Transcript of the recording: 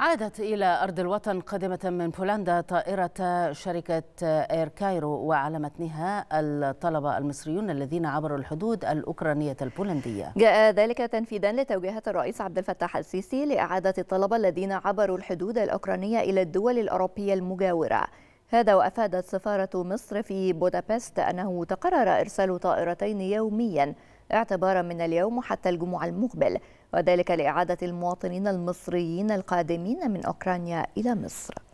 عادت إلى أرض الوطن قادمة من بولندا طائرة شركة إير كايرو وعلى متنها الطلبة المصريون الذين عبروا الحدود الأوكرانية البولندية جاء ذلك تنفيذا لتوجيهات الرئيس عبد الفتاح السيسي لإعادة الطلبة الذين عبروا الحدود الأوكرانية إلى الدول الأوروبية المجاورة هذا وأفادت سفارة مصر في بودابست أنه تقرر إرسال طائرتين يومياً اعتبارا من اليوم حتى الجمعة المقبل وذلك لإعادة المواطنين المصريين القادمين من أوكرانيا إلى مصر